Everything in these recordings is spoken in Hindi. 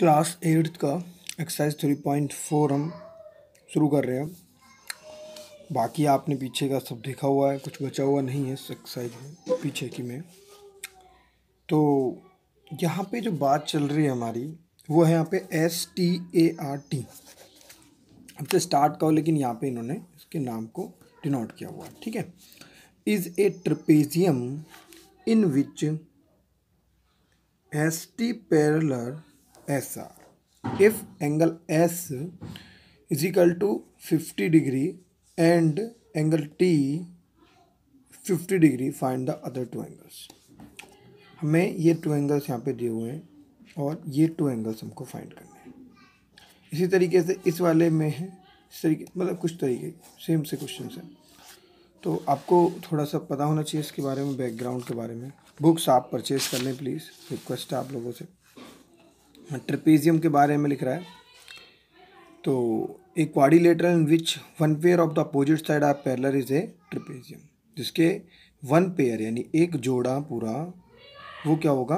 क्लास एट्थ का एक्सरसाइज थ्री पॉइंट फोर हम शुरू कर रहे हैं बाकी आपने पीछे का सब देखा हुआ है कुछ बचा हुआ नहीं है एक्सरसाइज में पीछे की में तो यहाँ पे जो बात चल रही है हमारी वो है यहाँ पे S T A R T अब से स्टार्ट का हो लेकिन यहाँ पे इन्होंने इसके नाम को डिनोट किया हुआ ठीक है is a trapezium in which S T parallel S R if angle S is equal to fifty degree and angle T fifty degree find the other two angles हमें ये टू एंगल्स यहाँ पे दिए हुए हैं और ये टू एंगल्स हमको फाइंड करने हैं इसी तरीके से इस वाले में है इस तरीके मतलब कुछ तरीके सेम से क्वेश्चन है तो आपको थोड़ा सा पता होना चाहिए इसके बारे में बैकग्राउंड के बारे में बुक्स आप परचेज़ कर लें प्लीज़ रिक्वेस्ट है आप लोगों से ट्रेपेजियम के बारे में लिख रहा है तो a quadrilateral in which one pair of the opposite side are parallel is a trapezium जिसके वन पेयर यानी एक जोड़ा पूरा वो क्या होगा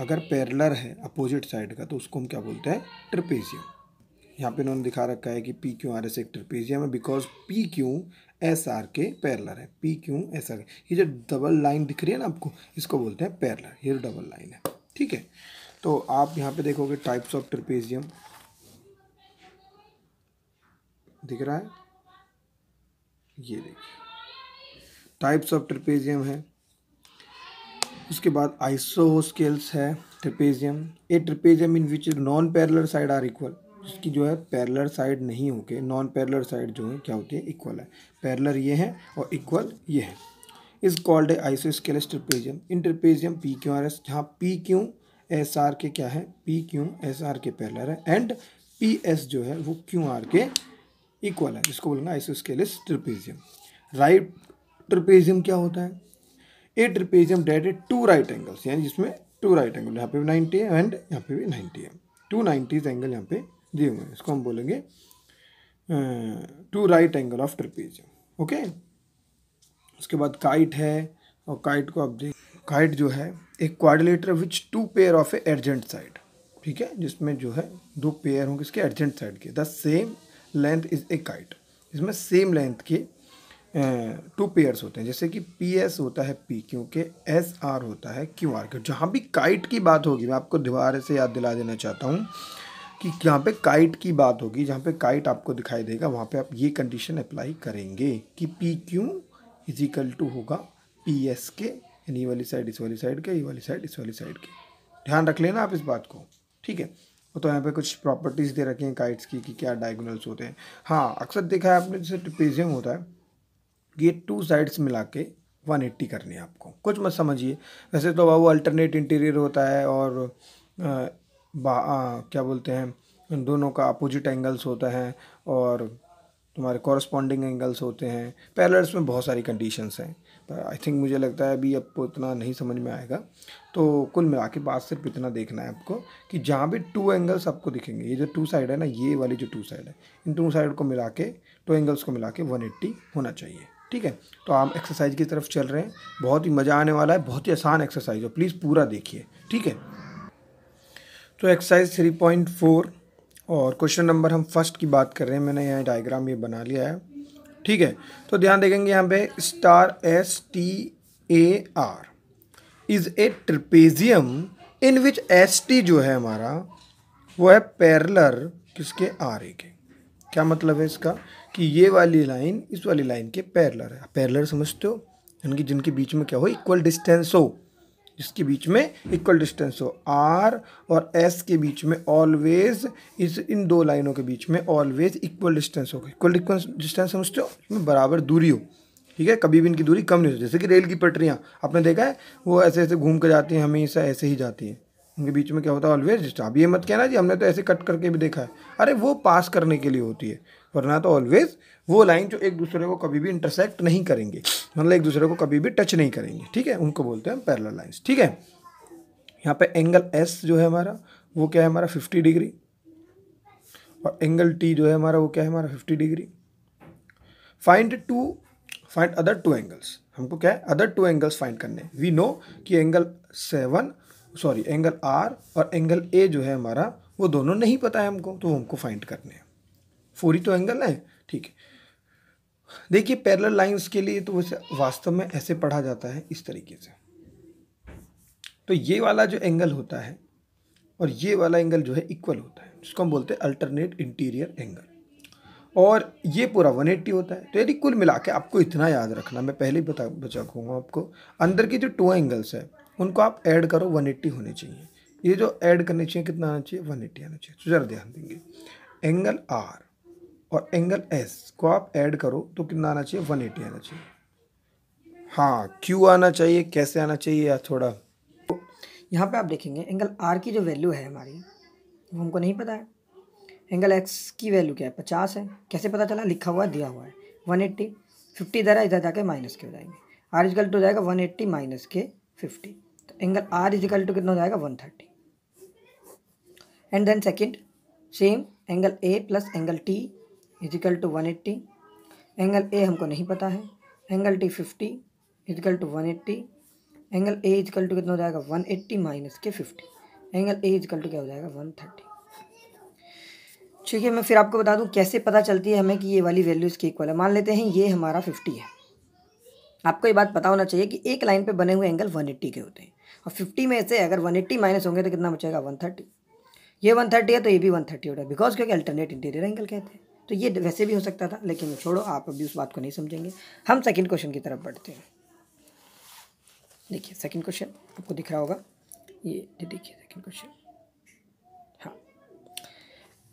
अगर पैरलर है अपोजिट साइड का तो उसको हम क्या बोलते हैं ट्रपेजियम यहाँ पे इन्होंने दिखा रखा है कि पी क्यू आर एस एक ट्रपेजियम है because P Q S R के पैरलर है पी क्यू एस आर ये जो डबल लाइन दिख रही है ना आपको इसको बोलते हैं पैरलर ये डबल लाइन है ठीक है तो आप यहाँ पे देखोगे टाइप्स ऑफ ट्रिपेजियम दिख रहा है ये देखिए टाइप्स ऑफ ट्रिपेजियम है उसके बाद आइसो स्केल्स है trapezium a trapezium in which non parallel side are equal जिसकी जो है पैरलर साइड नहीं होके नॉन पैरलर साइड जो है क्या होती है इक्वल है पैरलर ये है और इक्वल ये है is called a isosceles trapezium in trapezium P Q R S जहाँ पी क्यू एस आर के क्या है पी क्यू एस आर के पहला है एंड पी एस जो है वो क्यू आर के इक्वल है इसको बोलना आइसोस्केलिस ट्रिपेजियम राइट ट्रिपेजियम क्या होता है a trapezium that two right angles यानी जिसमें टू राइट एंगल यहाँ पे भी नाइन्टी है एंड यहाँ पे भी नाइन्टी है टू नाइन्टीज एंगल यहाँ पे दिए हुए हैं इसको हम बोलेंगे two right angle of trapezium okay उसके बाद काइट है और काइट को आप देख काइट जो है एक quadrilateral which two pair of a adjacent side ठीक है जिसमें जो है दो पेयर होंगे इसके अर्जेंट साइड के the same length is a kite इसमें सेम लेंथ के टू पेयर्स होते हैं जैसे कि पी एस होता है पी क्योंकि एस आर होता है क्यू आर क्यों जहाँ भी काइट की बात होगी मैं आपको दोबारा से याद दिला देना चाहता हूँ कि यहाँ पे काइट की बात होगी जहाँ पे काइट आपको दिखाई देगा वहाँ पे आप ये कंडीशन अप्लाई करेंगे कि पी क्यू इजिकल टू होगा पी एस के यानी ये वाली साइड इस वाली साइड के ये वाली साइड इस वाली साइड के ध्यान रख लेना आप इस बात को ठीक है तो यहाँ पे कुछ प्रॉपर्टीज़ दे रखी हैं काइट्स की कि क्या डायगोनल्स होते हैं हाँ अक्सर देखा है आपने जैसे ट्रिपेजियम होता है ये टू साइड्स मिला के वन एट्टी करनी है आपको कुछ मत समझिए वैसे तो वो अल्टरनेट इंटीरियर होता है और आ, आ, क्या बोलते हैं दोनों का अपोजिट एंगल्स होता है और तुम्हारे कॉरस्पॉन्डिंग एंगल्स होते हैं पैरल्स में बहुत सारी कंडीशंस हैं आई थिंक मुझे लगता है अभी आपको इतना नहीं समझ में आएगा तो कुल मिला के बाद सिर्फ इतना देखना है आपको कि जहाँ भी टू एंगल्स आपको दिखेंगे ये जो टू साइड है ना ये वाली जो टू साइड है इन टू साइड को मिला के टू एंगल्स को मिला के वन एट्टी होना चाहिए ठीक है तो आप एक्सरसाइज की तरफ चल रहे हैं बहुत ही मज़ा आने वाला है बहुत ही आसान एक्सरसाइज है प्लीज़ पूरा देखिए ठीक है तो एक्सरसाइज थ्री पॉइंट फोर और क्वेश्चन नंबर हम फर्स्ट की बात कर रहे हैं मैंने यहाँ डायग्राम ये बना लिया है ठीक है तो ध्यान देखेंगे यहाँ पे STAR S T A R is a trapezium in which S T जो है हमारा वो है पैरलर किसके आर ए के क्या मतलब है इसका कि ये वाली लाइन इस वाली लाइन के पैरलर है पैरलर समझते हो यानी कि जिनके बीच में क्या हो इक्वल डिस्टेंस हो जिसके बीच में इक्वल डिस्टेंस हो आर और एस के बीच में ऑलवेज इस इन दो लाइनों के बीच में ऑलवेज इक्वल डिस्टेंस होगा इक्वल डिस्टेंस समझते हो इसमें बराबर दूरी हो ठीक है कभी भी इनकी दूरी कम नहीं हो जैसे कि रेल की पटरियाँ आपने देखा है वो ऐसे ऐसे घूम कर जाती हैं हमेशा ऐसे ही जाती हैं उनके बीच में क्या होता है ऑलवेज डिस्टेंस अब ये मत कहना जी हमने तो ऐसे कट करके भी देखा है अरे वो पास करने के लिए होती है वरना तो ऑलवेज वो लाइन जो एक दूसरे को कभी भी इंटरसेक्ट नहीं करेंगे मतलब एक दूसरे को कभी भी टच नहीं करेंगे ठीक है उनको बोलते हैं पैरल लाइन्स ठीक है यहाँ पे एंगल एस जो है हमारा वो क्या है हमारा फिफ्टी डिग्री और एंगल टी जो है हमारा वो क्या है हमारा fifty degree find to find other two angles हमको क्या है अदर टू एंगल्स फाइंड करने वी नो कि angle seven sorry angle R और एंगल ए जो है हमारा वो दोनों नहीं पता है हमको तो हमको फाइंड करने हैं फोर ही तो एंगल है ठीक है देखिए पैरेलल लाइंस के लिए तो वैसे वास्तव में ऐसे पढ़ा जाता है इस तरीके से तो ये वाला जो एंगल होता है और ये वाला एंगल जो है इक्वल होता है जिसको हम बोलते हैं अल्टरनेट इंटीरियर एंगल और ये पूरा 180 होता है तो यदि कुल मिला के आपको इतना याद रखना मैं पहले ही बता बचा कहूँगा आपको अंदर की जो टू एंगल्स है उनको आप ऐड करो 180 होने चाहिए ये जो ऐड करने चाहिए कितना आना चाहिए 180 आना चाहिए तो ज़रा ध्यान देंगे एंगल आर और एंगल एस को आप ऐड करो तो कितना आना चाहिए वन एटी आना चाहिए हाँ क्यू आना चाहिए कैसे आना चाहिए या थोड़ा तो यहाँ पे आप देखेंगे एंगल आर की जो वैल्यू है हमारी वो हमको नहीं पता है एंगल एक्स की वैल्यू क्या है पचास है कैसे पता चला लिखा हुआ दिया हुआ है वन एट्टी फिफ्टी इधर है इधर जाके माइनस के हो जाएंगे आर इजिकल टू हो जाएगा वन एट्टी माइनस के फिफ्टी तो एंगल आर इजिकल टू कितना हो जाएगा one thirty and then second same angle A plus angle T equal to one eighty angle A हमको नहीं पता है angle T fifty equal to one eighty angle A equal to कितना हो जाएगा वन एट्टी माइनस के fifty angle A equal to क्या हो जाएगा वन थर्टी ठीक है मैं फिर आपको बता दूं कैसे पता चलती है हमें कि ये वाली वैल्यू इसके इक्वल है मान लेते हैं ये हमारा फिफ्टी है आपको ये बात पता होना चाहिए कि एक लाइन पे बने हुए एंगल 180 के होते हैं और 50 में से अगर 180 माइनस होंगे तो कितना बचेगा 130 ये 130 है तो ये भी 130 होगा बिकॉज क्योंकि अल्टरनेट इंटीरियर एंगल कहते हैं तो ये वैसे भी हो सकता था लेकिन छोड़ो आप अभी उस बात को नहीं समझेंगे हम सेकेंड क्वेश्चन की तरफ बढ़ते हैं देखिए सेकेंड क्वेश्चन आपको दिख रहा होगा ये देखिए सेकेंड क्वेश्चन हाँ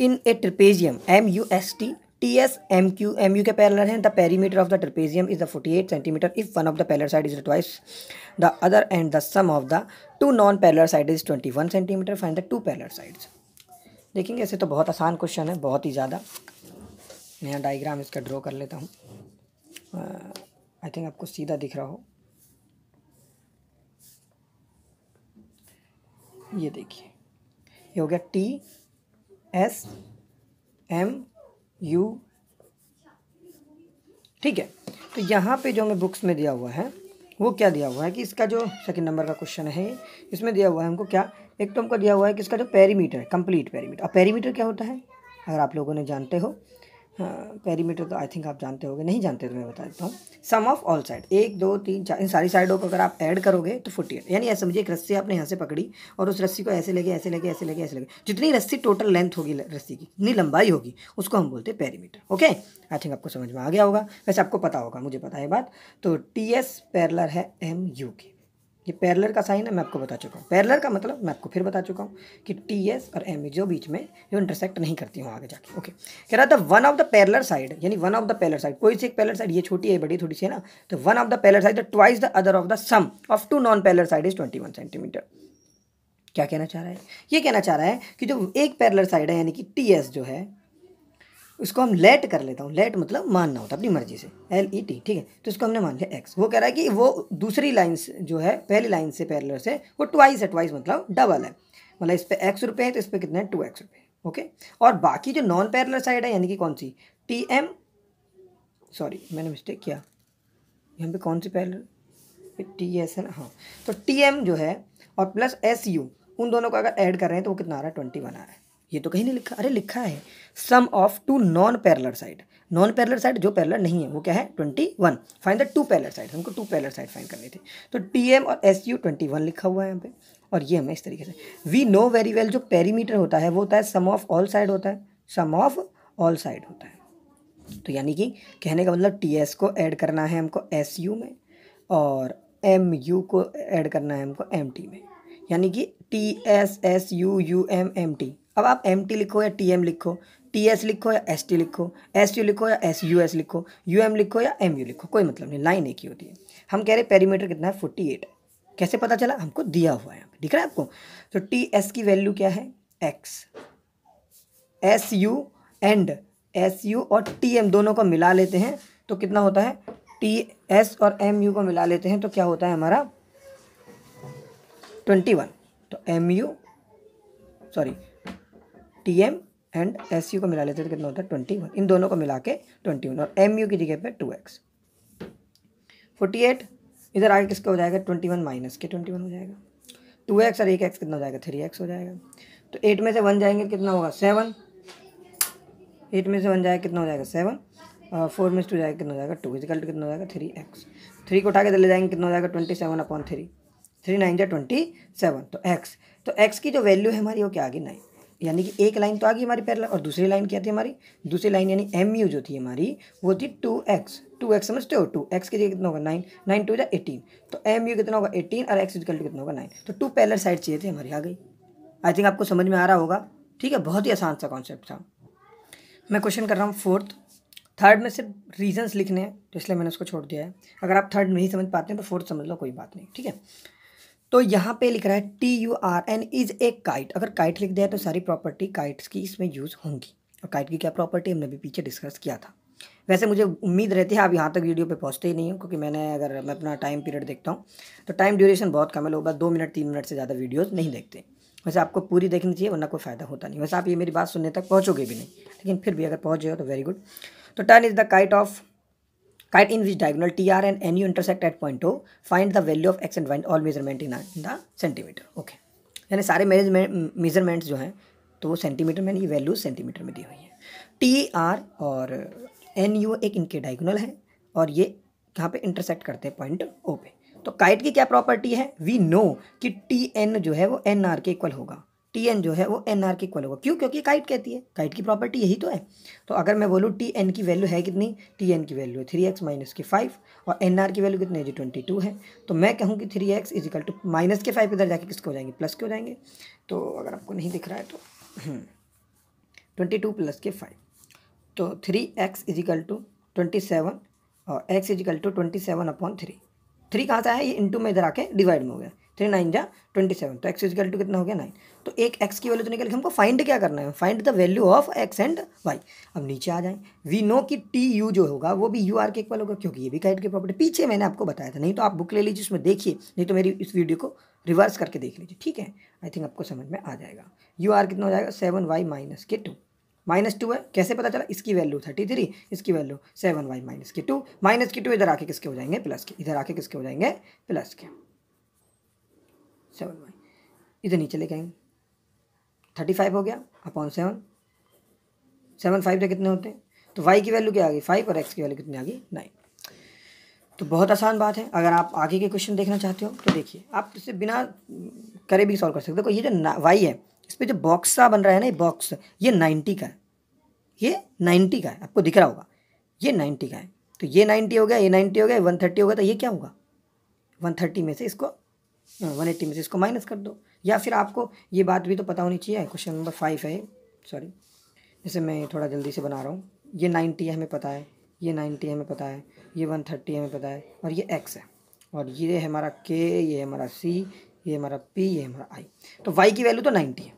in a trapezium M U S T T S M Q M U के पैरलर हैं the perimeter of the trapezium is the forty eight centimetre if one of the parallel side is twice the other and the sum of the two non parallel side is twenty one centimetre find the two parallel sides देखेंगे ऐसे तो बहुत आसान क्वेश्चन है बहुत ही ज़्यादा नया डायग्राम डाइग्राम इसका ड्रॉ कर लेता हूँ आई uh, थिंक आपको सीधा दिख रहा हो ये देखिए ये हो गया टी एस एम यू ठीक है तो यहाँ पे जो हमें बुक्स में दिया हुआ है वो क्या दिया हुआ है कि इसका जो सेकंड नंबर का क्वेश्चन है इसमें दिया हुआ है हमको क्या एक तो हमको दिया हुआ है कि इसका जो पैरीमीटर है कंप्लीट पैरीमीटर अब पैरीमीटर क्या होता है अगर आप लोगों ने जानते हो पेरीमीटर हाँ, तो आई थिंक आप जानते होंगे नहीं जानते तो मैं बता देता हूँ सम ऑफ ऑल साइड एक दो तीन चार इन सारी साइडों को अगर आप ऐड करोगे तो फोर्टी एट यानी ऐसा समझिए एक रस्सी आपने यहाँ से पकड़ी और उस रस्सी को ऐसे लगे ऐसे लगे ऐसे लगे ऐसे लगे जितनी रस्सी टोटल लेंथ होगी रस्सी की जितनी लंबाई होगी उसको हम बोलते हैं पेरीमीटर ओके आई थिंक आपको समझ में आ गया होगा वैसे आपको पता होगा मुझे पता है बात तो टी एस पैरलर है एम यू की ये पैरलर का साइन है मैं आपको बता चुका हूँ पैरलर का मतलब मैं आपको फिर बता चुका हूँ कि टी एस और एम जो बीच में जो इंटरसेक्ट नहीं करती हूँ आगे जाके ओके कह रहा था one of the parallel side यानी one of the parallel side कोई सी एक पैलर साइड ये छोटी है बड़ी थोड़ी सी है ना तो one of the parallel side twice the other of the sum of two non parallel side is twenty one centimetre क्या कहना चाह रहा है ये कहना चाह रहा है कि जो एक पैरलर साइड है यानी कि टी एस जो है उसको हम लेट कर लेता हूँ लेट मतलब मानना होता है अपनी मर्जी से एल ई टी ठीक है तो इसको हमने मान लिया एक्स वो कह रहा है कि वो दूसरी लाइन जो है पहली लाइन से पैरलर से वो ट्वाइस है ट्वाइस मतलब डबल है मतलब इस पर एक्स रुपये हैं तो इस पर कितने टू एक्स रुपये ओके और बाकी जो नॉन पैरलर साइड है यानी कि कौन सी टी एम सॉरी मैंने मिस्टेक किया यहाँ पे कौन सी पैरलर टी एस है ना हाँ तो टी एम जो है और प्लस एस यू उन दोनों को अगर ऐड कर रहे हैं तो वो कितना आ रहा है ट्वेंटी वन आ रहा है ये तो कहीं नहीं लिखा अरे लिखा है sum of two non parallel side non parallel side जो पैरलर नहीं है वो क्या है twenty one find the two parallel side हमको टू पैरलर साइड फाइन करनी थी तो टी एम और एस यू ट्वेंटी वन लिखा हुआ है यहाँ पे और ये हमें इस तरीके से वी नो वेरी वेल जो पेरीमीटर होता है वो होता है सम ऑफ ऑल साइड होता है सम ऑफ ऑल साइड होता है तो यानी कि कहने का मतलब टी एस को ऐड करना है हमको एस यू में और एम यू को ऐड करना है हमको एम टी में यानी कि T S S U U M M T अब आप एम टी लिखो या टी एम लिखो टी एस लिखो या एस टी लिखो एस यू लिखो या एस यू एस लिखो यू एम लिखो या एम यू लिखो कोई मतलब नहीं लाइन एक ही होती है हम कह रहे पेरीमीटर कितना है फोर्टी एट कैसे पता चला हमको दिया हुआ है ठीक है आपको तो टी एस की वैल्यू क्या है x S U and S U और टी एम दोनों को मिला लेते हैं तो कितना होता है टी एस और एम यू को मिला लेते हैं तो क्या होता है हमारा ट्वेंटी वन तो M U sorry T M and S U को मिला लेते हैं तो कितना होता है ट्वेंटी वन इन दोनों को मिला के ट्वेंटी वन और एम यू की जगह पे टू एक्स फोर्टी एट इधर आगे किसका हो जाएगा ट्वेंटी वन माइनस के ट्वेंटी वन हो जाएगा टू एक्स और एक एक्स कितना हो जाएगा थ्री एक्स हो जाएगा तो एट में से वन जाएंगे कितना होगा सेवन एट में से वन जाएगा कितना हो जाएगा सेवन फोर में से टू जाएगा कितना हो जाएगा टू इजिकल टू कितना हो जाएगा थ्री एक्स थ्री को उठा के चले जाएंगे कितना हो जाएगा twenty seven upon three three nine जो ट्वेंटी सेवन तो एक्स तो एक्स की जो वैल्यू है हमारी वो क्या आ गई नाइन यानी कि एक लाइन तो आ गई हमारी पैरेलल और दूसरी लाइन क्या थी हमारी दूसरी लाइन यानी एम यू जो थी हमारी वो थी टू एक्स टू एक्स समझते हो टू एक्स के लिए कितना होगा नाइन नाइन टू या एटीन तो एम यू कितना होगा एटीन और एक्स इजिकल टू कितना होगा नाइन तो टू पैरेलल साइड चाहिए थी हमारी आ गई आई थिंक आपको समझ में आ रहा होगा ठीक है बहुत ही आसान सा कॉन्सेप्ट था मैं क्वेश्चन कर रहा हूँ फोर्थ थर्ड में सिर्फ रीज़न्स लिखने हैं तो इसलिए मैंने उसको छोड़ दिया है अगर आप थर्ड नहीं समझ पाते हैं तो फोर्थ समझ लो कोई बात नहीं ठीक है तो यहाँ पे लिख रहा है T U R N is a kite अगर काइट लिख दिया तो सारी प्रॉपर्टी काइट्स की इसमें यूज़ होंगी और काइट की क्या प्रॉपर्टी हमने भी पीछे डिस्कस किया था वैसे मुझे उम्मीद रहती है आप यहाँ तक वीडियो पे पहुँचते ही नहीं हो क्योंकि मैंने अगर मैं अपना टाइम पीरियड देखता हूँ तो टाइम ड्यूरेशन बहुत कम है लोग बस दो मिनट तीन मिनट से ज़्यादा वीडियोज़ नहीं देखते वैसे आपको पूरी देखनी चाहिए वरना कोई फ़ायदा होता नहीं वैसे आप ये मेरी बात सुनने तक पहुँचोगे भी नहीं लेकिन फिर भी अगर पहुँच जाएगा तो वेरी गुड तो TURN is the kite of kite in which kite T R and N U intersect at point point find the value of x and and all measurement in in the centimetre okay यानी सारे मेजरमेंट्स जो हैं तो वो सेंटीमीटर में नहीं वैल्यू सेंटीमीटर में दी हुई है टी आर और एन यू एक इनके डायगोनल है और ये कहाँ पर इंटरसेक्ट करते हैं पॉइंट ओ पे तो काइट की क्या प्रॉपर्टी है वी नो कि टी एन जो है वो एन आर के इक्वल होगा टी एन जो है वो एन आर के इक्वल होगा क्यों क्योंकि काइट कहती है काइट की प्रॉपर्टी यही तो है तो अगर मैं बोलूँ टी एन की वैल्यू है कितनी टी एन की वैल्यू है थ्री एक्स माइनस के फाइव और एन आर की वैल्यू कितनी है जी ट्वेंटी टू है तो मैं कहूँ कि three x equal to minus के फाइव इधर जाके किसके हो जाएंगे प्लस के हो जाएंगे तो अगर आपको नहीं दिख रहा है तो ट्वेंटी टू प्लस के फाइव तो three x equal to twenty seven और x equal to twenty seven upon three three कहाँ से आया ये इंटू में इधर आके डिवाइड में हो गया थ्री नाइन जा ट्वेंटी सेवन तो एक्स इजकल टू कितना हो गया नाइन तो एक एक्स की वैल्यू तो निकल के हमको फाइंड क्या करना है find the value of x and y अब नीचे आ जाएं वी नो कि टी यू जो होगा वो भी यू आर के इक्वल होगा क्योंकि ये भी काइट की प्रॉपर्टी पीछे मैंने आपको बताया था नहीं तो आप बुक ले लीजिए उसमें देखिए नहीं तो मेरी इस वीडियो को रिवर्स करके देख लीजिए ठीक है आई थिंक आपको समझ में आ जाएगा यू आर कितना हो जाएगा सेवन वाई माइनस के टू माइनस टू है कैसे पता चला इसकी वैल्यू थर्टी थ्री इसकी वैल्यू सेवन वाई माइनस के टू माइनस के टू इधर आके किसके हो जाएंगे प्लस के इधर आके किसके हो जाएंगे प्लस के सेवन वाई इधर नीचे लेके आएंगे थर्टी फाइव हो गया अपॉन सेवन सेवन फाइव से कितने होते हैं तो वाई की वैल्यू क्या आ गई फाइव और एक्स की वैल्यू कितनी आ गई नाइन तो बहुत आसान बात है अगर आप आगे के क्वेश्चन देखना चाहते हो तो देखिए आप इसे बिना हम्म, करे भी सॉल्व कर सकते हो ये जो वाई है इस पर जो बॉक्स सा बन रहा है ना ये बॉक्स ये नाइन्टी का है ये नाइन्टी का है आपको दिख रहा होगा ये नाइन्टी का है तो ये नाइन्टी हो गया ये नाइन्टी हो गया वन थर्टी हो गया तो ये क्या होगा वन थर्टी में से इसको वन हाँ, एट्टी में से इसको माइनस कर दो या फिर आपको ये बात भी तो पता होनी चाहिए क्वेश्चन नंबर फाइव है सॉरी जैसे मैं थोड़ा जल्दी से बना रहा हूँ ये नाइन्टी हमें पता है ये नाइन्टी हमें पता है ये वन थर्टी हमें पता है और ये एक्स है और ये है हमारा के ये हमारा सी ये हमारा पी ये हमारा आई तो वाई की वैल्यू तो नाइन्टी है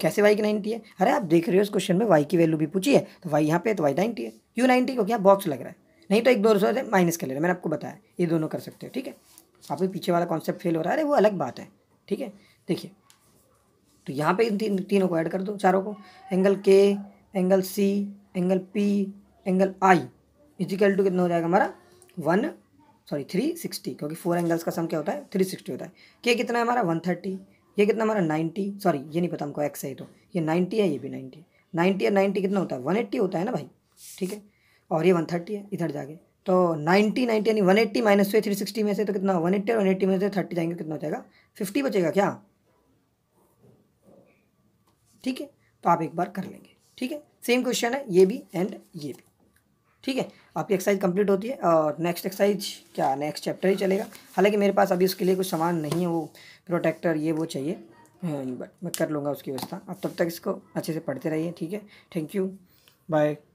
कैसे वाई की नाइन्टी है अरे आप देख रहे हो इस क्वेश्चन में वाई की वैल्यू भी पूछी है तो वाई यहाँ पे तो वाई नाइन्टी है क्यों नाइन्टी क्योंकि यहाँ बॉक्स लग रहा है नहीं तो एक दो से माइनस कर ले रहे मैंने आपको बताया ये दोनों कर सकते हो ठीक है अभी पीछे वाला कॉन्सेप्ट फेल हो रहा है अरे वो अलग बात है ठीक है देखिए तो यहाँ पे इन तीन तीनों को ऐड कर दो चारों को angle K angle C angle P angle I equal to कितना हो जाएगा हमारा वन सॉरी थ्री सिक्सटी क्योंकि फोर एंगल्स का सम क्या होता है थ्री सिक्सटी होता है के कितना है हमारा वन थर्टी ये कितना हमारा नाइन्टी सॉरी ये नहीं पता हमको एक्स है तो ये नाइन्टी है ये भी नाइन्टी नाइन्टी या नाइन्टी कितना होता है वन एट्टी होता है ना भाई ठीक है और ये वन थर्टी है इधर जाके तो नाइन्टी नाइन्टी यानी वन एट्टी माइनस हुए थ्री सिक्सटी में से तो कितना वन एट्टी और वन एट्टी में से थर्टी जाएंगे कितना हो जाएगा फिफ्टी बचेगा क्या ठीक है तो आप एक बार कर लेंगे ठीक है सेम क्वेश्चन है ये भी एंड ये भी ठीक है आपकी एक्सरसाइज कंप्लीट होती है और नेक्स्ट एक्सरसाइज क्या नेक्स्ट चैप्टर ही चलेगा हालांकि मेरे पास अभी उसके लिए कुछ सामान नहीं है वो प्रोटेक्टर ये वो चाहिए बट हाँ, मैं कर लूँगा उसकी व्यवस्था आप तब तक इसको अच्छे से पढ़ते रहिए ठीक है थैंक यू बाय